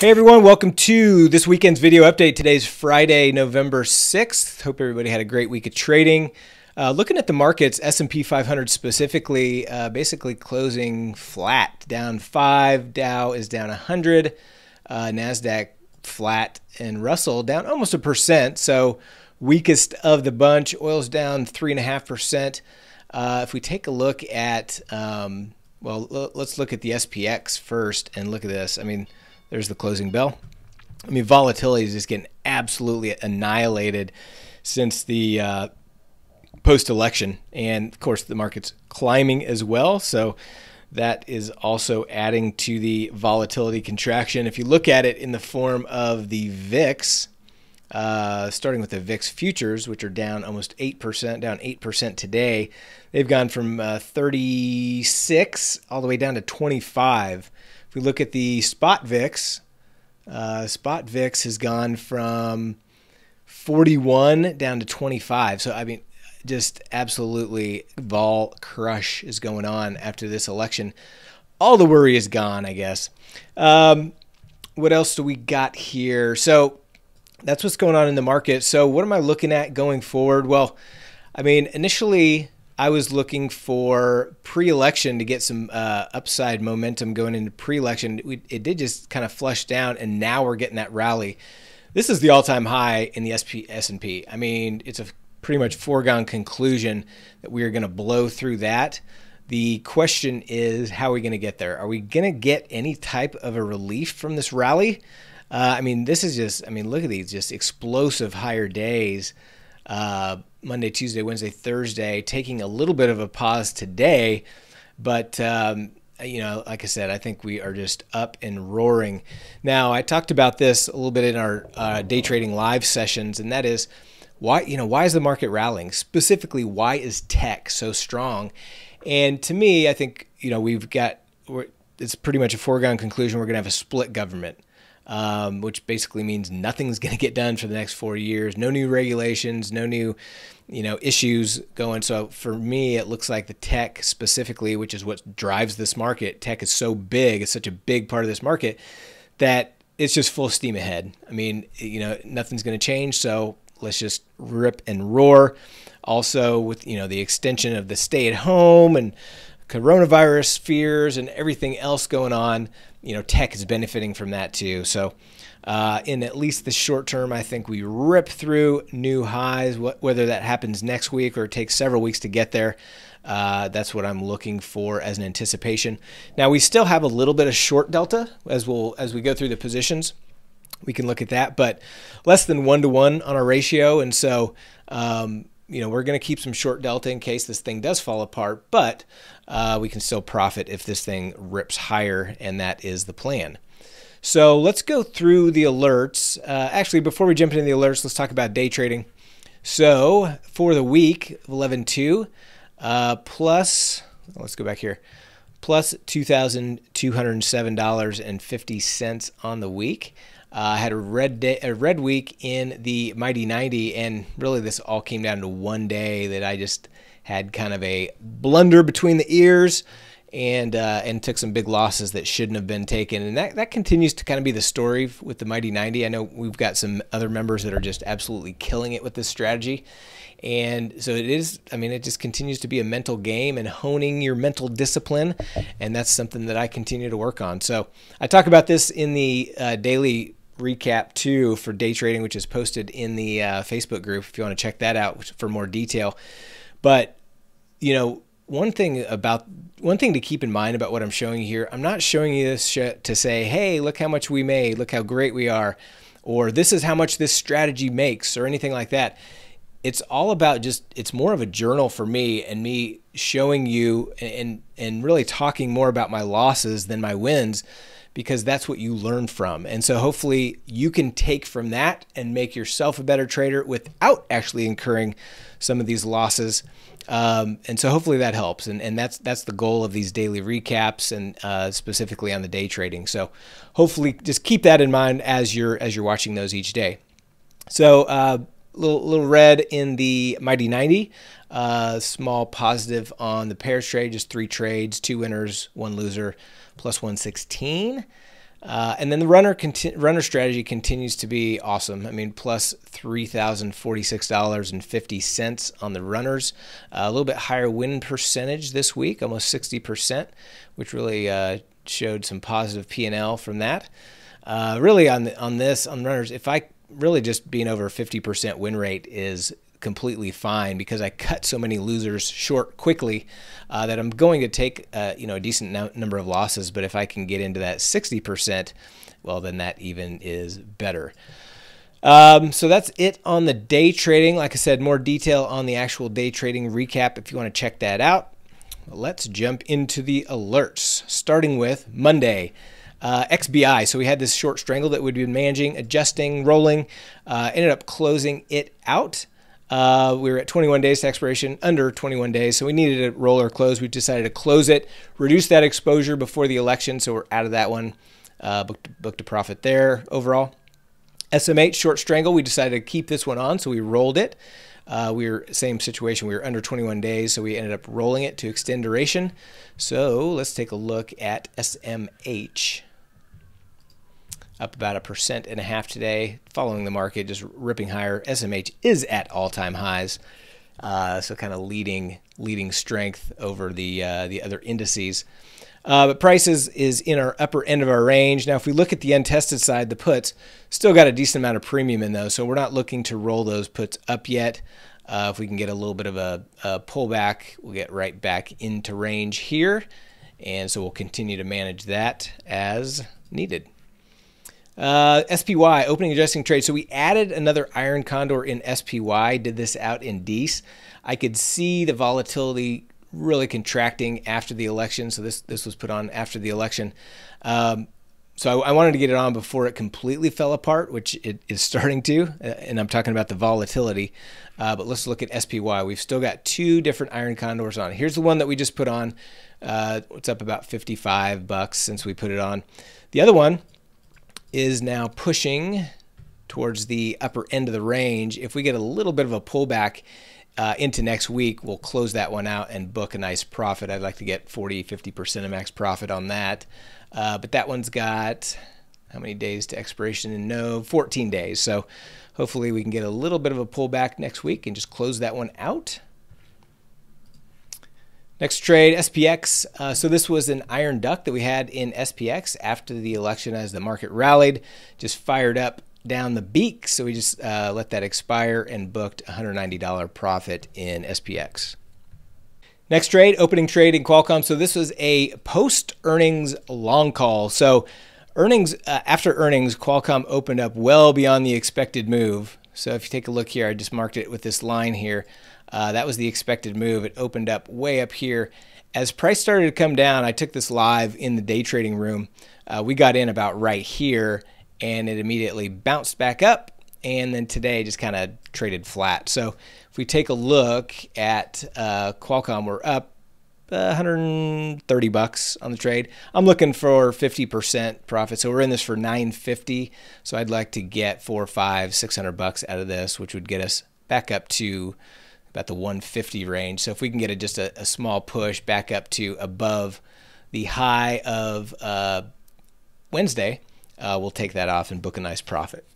Hey everyone, welcome to this weekend's video update. Today's Friday, November 6th. Hope everybody had a great week of trading. Uh, looking at the markets, S&P 500 specifically, uh, basically closing flat, down 5, Dow is down 100, uh, NASDAQ flat, and Russell down almost a percent, so weakest of the bunch. Oil's down 3.5%. Uh, if we take a look at, um, well, let's look at the SPX first and look at this. I mean, there's the closing bell. I mean, volatility is just getting absolutely annihilated since the uh, post election. And of course, the market's climbing as well. So that is also adding to the volatility contraction. If you look at it in the form of the VIX, uh, starting with the VIX futures, which are down almost 8%, down 8% today. They've gone from uh, 36 all the way down to 25 if we look at the spot VIX, uh, spot VIX has gone from 41 down to 25. So, I mean, just absolutely vol crush is going on after this election. All the worry is gone, I guess. Um, what else do we got here? So, that's what's going on in the market. So, what am I looking at going forward? Well, I mean, initially, I was looking for pre-election to get some uh, upside momentum going into pre-election. We, it did just kind of flush down, and now we're getting that rally. This is the all-time high in the SP, S&P. I mean, it's a pretty much foregone conclusion that we are going to blow through that. The question is, how are we going to get there? Are we going to get any type of a relief from this rally? Uh, I mean, this is just, I mean, look at these just explosive higher days uh, Monday, Tuesday, Wednesday, Thursday, taking a little bit of a pause today. But, um, you know, like I said, I think we are just up and roaring. Now, I talked about this a little bit in our uh, day trading live sessions, and that is why, you know, why is the market rallying? Specifically, why is tech so strong? And to me, I think, you know, we've got, it's pretty much a foregone conclusion we're going to have a split government um, which basically means nothing's going to get done for the next four years. No new regulations, no new, you know, issues going. So for me, it looks like the tech specifically, which is what drives this market. Tech is so big; it's such a big part of this market that it's just full steam ahead. I mean, you know, nothing's going to change. So let's just rip and roar. Also, with you know the extension of the stay at home and coronavirus fears and everything else going on, you know, tech is benefiting from that too. So, uh, in at least the short term, I think we rip through new highs. whether that happens next week or it takes several weeks to get there, uh, that's what I'm looking for as an anticipation. Now we still have a little bit of short delta as we'll as we go through the positions. We can look at that, but less than one to one on our ratio, and so um, you know, we're going to keep some short delta in case this thing does fall apart, but uh, we can still profit if this thing rips higher, and that is the plan. So let's go through the alerts. Uh, actually, before we jump into the alerts, let's talk about day trading. So for the week, 11.2 uh, plus, let's go back here, plus $2,207.50 on the week. Uh, I uh, had a red day, a red week in the Mighty 90, and really this all came down to one day that I just had kind of a blunder between the ears and uh, and took some big losses that shouldn't have been taken. And that, that continues to kind of be the story with the Mighty 90. I know we've got some other members that are just absolutely killing it with this strategy. And so it is, I mean, it just continues to be a mental game and honing your mental discipline. And that's something that I continue to work on. So I talk about this in the uh, daily recap too for day trading, which is posted in the uh, Facebook group if you want to check that out for more detail. But, you know, one thing about one thing to keep in mind about what I'm showing you here, I'm not showing you this to say, hey, look how much we made, look how great we are, or this is how much this strategy makes, or anything like that. It's all about just, it's more of a journal for me and me showing you and, and really talking more about my losses than my wins because that's what you learn from. And so hopefully you can take from that and make yourself a better trader without actually incurring some of these losses. Um, and so hopefully that helps. And, and that's that's the goal of these daily recaps and uh, specifically on the day trading. So hopefully just keep that in mind as you're as you're watching those each day. So uh, little little red in the Mighty 90. Uh, small positive on the pairs trade, just three trades, two winners, one loser, plus 116. Uh, and then the runner runner strategy continues to be awesome. I mean, plus three thousand forty six dollars and fifty cents on the runners. Uh, a little bit higher win percentage this week, almost sixty percent, which really uh, showed some positive P and L from that. Uh, really on the, on this on runners, if I really just being over 50% win rate is completely fine because I cut so many losers short quickly uh, that I'm going to take uh, you know a decent no number of losses. But if I can get into that 60%, well, then that even is better. Um, so that's it on the day trading. Like I said, more detail on the actual day trading recap if you want to check that out. Let's jump into the alerts, starting with Monday uh, XBI. So we had this short strangle that we'd been managing, adjusting, rolling, uh, ended up closing it out. Uh, we were at 21 days to expiration, under 21 days, so we needed a roll or close. We decided to close it, reduce that exposure before the election, so we're out of that one. Uh, booked, booked a profit there overall. SMH short strangle, we decided to keep this one on, so we rolled it. Uh, we were same situation. We were under 21 days, so we ended up rolling it to extend duration. So let's take a look at SMH up about a percent and a half today, following the market, just ripping higher. SMH is at all-time highs, uh, so kind of leading leading strength over the uh, the other indices. Uh, but prices is in our upper end of our range. Now, if we look at the untested side, the puts still got a decent amount of premium in those, so we're not looking to roll those puts up yet. Uh, if we can get a little bit of a, a pullback, we'll get right back into range here. And so we'll continue to manage that as needed. Uh, SPY, opening adjusting trade. So we added another iron condor in SPY, did this out in DEES. I could see the volatility really contracting after the election. So this, this was put on after the election. Um, so I, I, wanted to get it on before it completely fell apart, which it is starting to. Uh, and I'm talking about the volatility. Uh, but let's look at SPY. We've still got two different iron condors on. Here's the one that we just put on. Uh, it's up about 55 bucks since we put it on. The other one is now pushing towards the upper end of the range. If we get a little bit of a pullback uh, into next week, we'll close that one out and book a nice profit. I'd like to get 40, 50% of max profit on that. Uh, but that one's got how many days to expiration in no 14 days so hopefully we can get a little bit of a pullback next week and just close that one out Next trade, SPX. Uh, so this was an iron duck that we had in SPX after the election as the market rallied, just fired up down the beak. So we just uh, let that expire and booked $190 profit in SPX. Next trade, opening trade in Qualcomm. So this was a post earnings long call. So earnings, uh, after earnings, Qualcomm opened up well beyond the expected move. So if you take a look here, I just marked it with this line here. Uh, that was the expected move. It opened up way up here. As price started to come down, I took this live in the day trading room. Uh, we got in about right here and it immediately bounced back up. And then today just kind of traded flat. So if we take a look at uh, Qualcomm, we're up 130 bucks on the trade. I'm looking for 50% profit. So we're in this for 950. So I'd like to get four, five, 600 bucks out of this, which would get us back up to about the 150 range. So if we can get a, just a, a small push back up to above the high of uh, Wednesday, uh, we'll take that off and book a nice profit.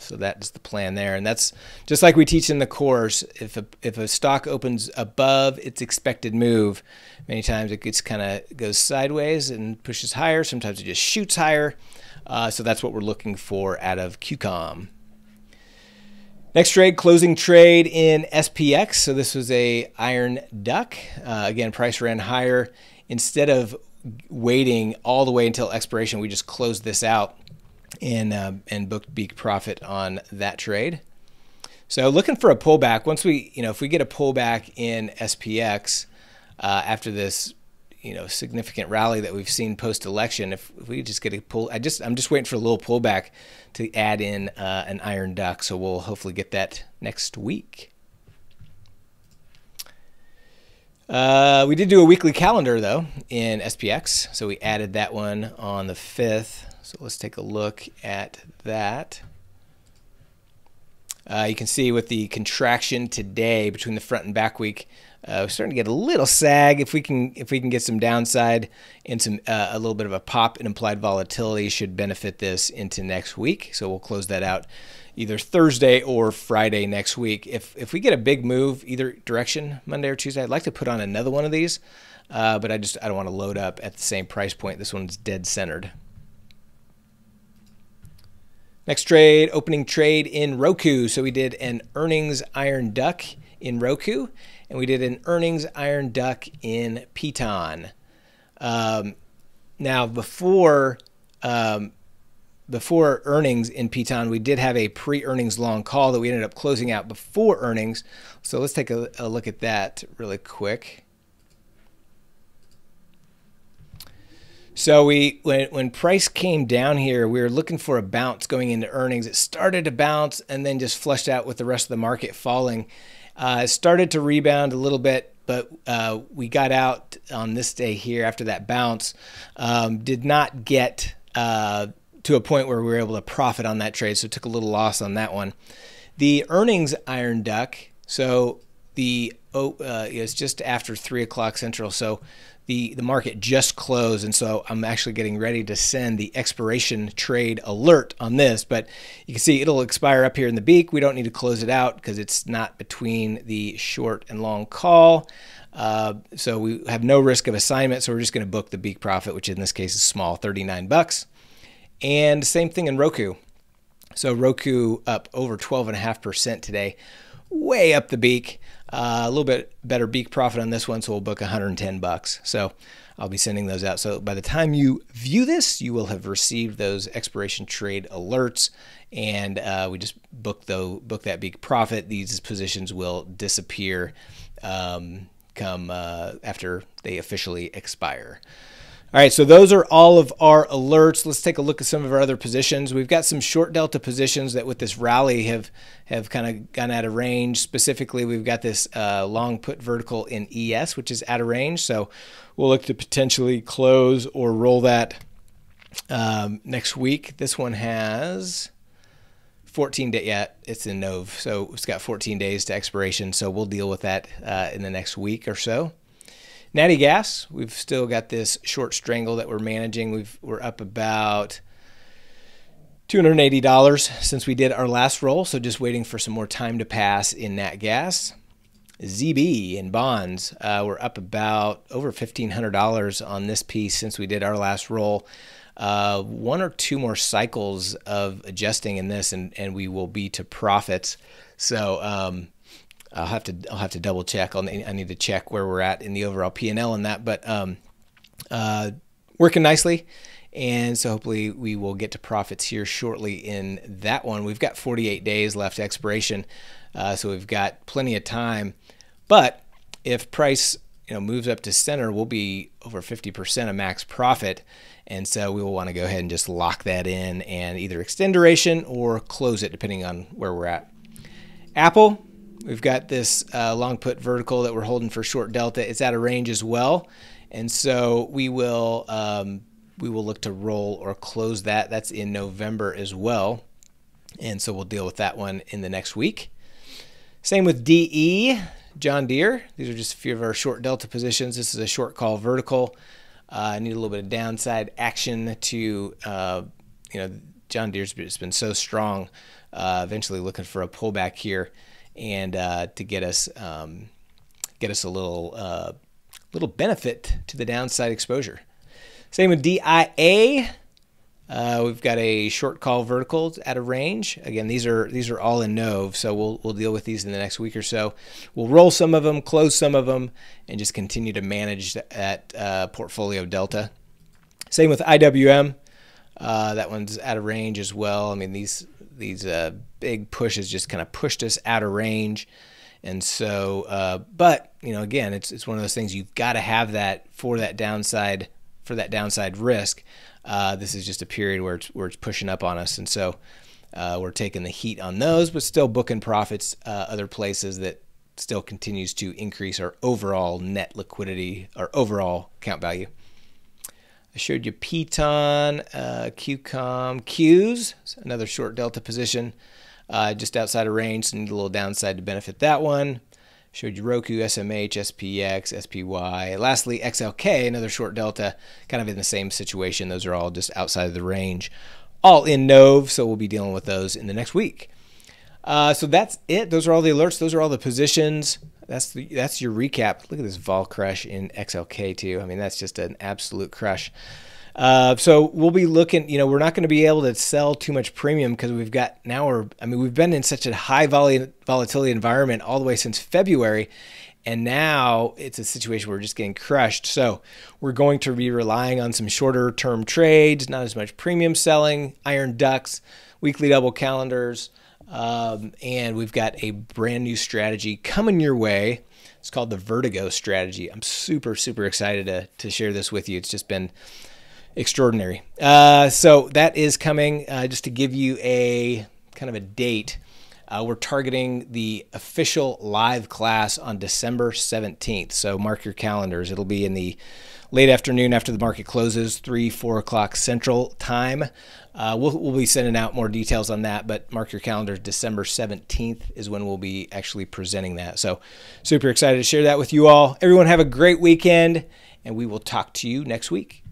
So that's the plan there. And that's just like we teach in the course, if a, if a stock opens above its expected move, many times it gets kind of goes sideways and pushes higher. Sometimes it just shoots higher. Uh, so that's what we're looking for out of QCOM. Next trade, closing trade in SPX. So this was a iron duck. Uh, again, price ran higher. Instead of waiting all the way until expiration, we just closed this out and uh, um, and booked big profit on that trade. So looking for a pullback. Once we, you know, if we get a pullback in SPX uh, after this, you know, significant rally that we've seen post election, if, if, we just get a pull, I just I'm just waiting for a little pullback to add in uh, an iron duck. So we'll hopefully get that next week. Uh, we did do a weekly calendar though in SPX, so we added that one on the fifth. So let's take a look at that. Uh, you can see with the contraction today between the front and back week, uh, we're starting to get a little sag. If we can, if we can get some downside and some uh, a little bit of a pop in implied volatility, should benefit this into next week. So we'll close that out either Thursday or Friday next week. If if we get a big move either direction Monday or Tuesday, I'd like to put on another one of these, uh, but I just I don't want to load up at the same price point. This one's dead centered. Next trade, opening trade in Roku. So we did an earnings iron duck in Roku, and we did an earnings iron duck in Piton. Um, now, before um, before earnings in Piton, we did have a pre-earnings long call that we ended up closing out before earnings. So let's take a, a look at that really quick. So we when when price came down here, we were looking for a bounce going into earnings. It started to bounce and then just flushed out with the rest of the market falling. Uh, it started to rebound a little bit, but uh, we got out on this day here after that bounce. Um, did not get uh, to a point where we were able to profit on that trade, so took a little loss on that one. The earnings iron duck. So the oh, uh, just after three o'clock central, so the the market just closed, and so I'm actually getting ready to send the expiration trade alert on this. But you can see it'll expire up here in the beak. We don't need to close it out because it's not between the short and long call. Uh, so we have no risk of assignment. So we're just going to book the beak profit, which in this case is small, 39 bucks. And same thing in Roku. So Roku up over 12.5% today, way up the beak. Uh, a little bit better beak profit on this one, so we'll book 110 bucks. So I'll be sending those out. So by the time you view this, you will have received those expiration trade alerts, and uh, we just book the book that beak profit. These positions will disappear um, come uh, after they officially expire. All right, so those are all of our alerts. Let's take a look at some of our other positions. We've got some short delta positions that with this rally have have kind of gone out of range. Specifically, we've got this uh, long put vertical in ES, which is out of range. So we'll look to potentially close or roll that um, next week. This one has 14 day. Yeah, it's in Nov, so it's got 14 days to expiration. So we'll deal with that uh, in the next week or so. Natty gas, we've still got this short strangle that we're managing. We've, we're up about $280 since we did our last roll, so just waiting for some more time to pass in Nat gas. ZB in bonds. Uh, we're up about over $1,500 on this piece since we did our last roll. Uh, one or two more cycles of adjusting in this, and, and we will be to profits. So um, I'll have to I'll have to double check. I'll, I need to check where we're at in the overall P and L and that, but um, uh, working nicely. And so hopefully we will get to profits here shortly in that one. We've got 48 days left expiration, uh, so we've got plenty of time. But if price you know moves up to center, we'll be over 50% of max profit. And so we will want to go ahead and just lock that in and either extend duration or close it depending on where we're at. Apple, We've got this uh, long put vertical that we're holding for short delta. It's out of range as well. And so we will, um, we will look to roll or close that. That's in November as well. And so we'll deal with that one in the next week. Same with DE, John Deere. These are just a few of our short delta positions. This is a short call vertical. Uh, I uh, need a little bit of downside action to, uh, you know, John Deere's been so strong. Uh, eventually looking for a pullback here and uh, to get us um, get us a little uh, little benefit to the downside exposure. Same with DIA. Uh, we've got a short call vertical at a range. Again, these are these are all in Nov, so we'll we'll deal with these in the next week or so. We'll roll some of them, close some of them, and just continue to manage that uh, portfolio delta. Same with IWM. Uh, that one's at a range as well. I mean, these these uh, big pushes just kind of pushed us out of range. And so, uh, but you know, again, it's it's one of those things you've got to have that for that downside for that downside risk. Uh, this is just a period where it's where it's pushing up on us, and so uh, we're taking the heat on those, but still booking profits uh, other places that still continues to increase our overall net liquidity our overall count value. I showed you Piton, uh, QCOM, Qs, another short delta position, uh, just outside of range, so need a little downside to benefit that one. Showed you Roku, SMH, SPX, SPY. Lastly, XLK, another short delta, kind of in the same situation. Those are all just outside of the range. All in NOV, so we'll be dealing with those in the next week. Uh, so that's it. Those are all the alerts. Those are all the positions. That's the, that's your recap. Look at this Vol crush in XLK too. I mean, that's just an absolute crush. Uh, so we'll be looking. You know, we're not going to be able to sell too much premium because we've got now. We're I mean, we've been in such a high vol- volatility environment all the way since February, and now it's a situation where we're just getting crushed. So we're going to be relying on some shorter term trades, not as much premium selling, iron ducks, weekly double calendars. Um, and we've got a brand new strategy coming your way. It's called the Vertigo strategy. I'm super, super excited to, to share this with you. It's just been extraordinary. Uh, so that is coming uh, just to give you a kind of a date. Uh, we're targeting the official live class on December 17th. So mark your calendars. It'll be in the late afternoon after the market closes, 3, 4 o'clock Central Time. Uh, we'll, we'll be sending out more details on that, but mark your calendars. December 17th is when we'll be actually presenting that. So super excited to share that with you all. Everyone, have a great weekend, and we will talk to you next week.